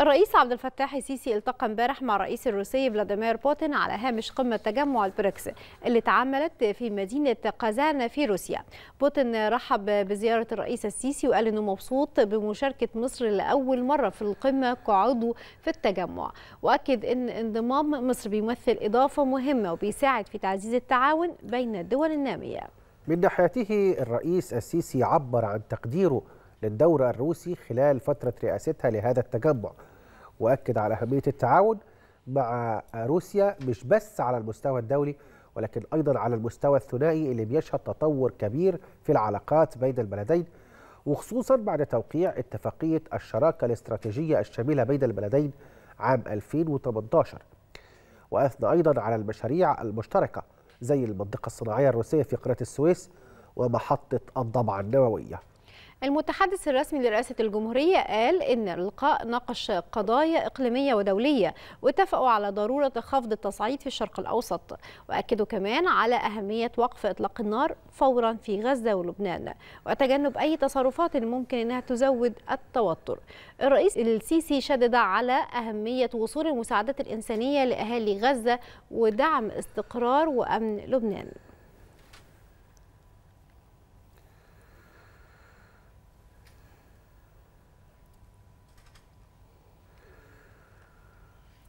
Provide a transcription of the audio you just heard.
الرئيس عبد الفتاح السيسي التقى امبارح مع الرئيس الروسي فلاديمير بوتين على هامش قمة تجمع البريكس اللي اتعملت في مدينة قازان في روسيا. بوتين رحب بزيارة الرئيس السيسي وقال انه مبسوط بمشاركة مصر لأول مرة في القمة كعضو في التجمع، وأكد ان انضمام مصر بيمثل إضافة مهمة وبيساعد في تعزيز التعاون بين الدول النامية. من ناحيته الرئيس السيسي عبر عن تقديره للدورة الروسي خلال فترة رئاستها لهذا التجمع وأكد على أهمية التعاون مع روسيا مش بس على المستوى الدولي ولكن أيضا على المستوى الثنائي اللي بيشهد تطور كبير في العلاقات بين البلدين وخصوصا بعد توقيع اتفاقية الشراكة الاستراتيجية الشاملة بين البلدين عام 2018 وأثنى أيضا على المشاريع المشتركة زي المنطقة الصناعية الروسية في قناة السويس ومحطة الضبعة النووية المتحدث الرسمي لرئاسة الجمهورية قال إن اللقاء ناقش قضايا إقليمية ودولية واتفقوا على ضرورة خفض التصعيد في الشرق الأوسط وأكدوا كمان على أهمية وقف إطلاق النار فورا في غزة ولبنان وتجنب أي تصرفات ممكن أنها تزود التوتر الرئيس السيسي شدد على أهمية وصول المساعدات الإنسانية لأهالي غزة ودعم استقرار وأمن لبنان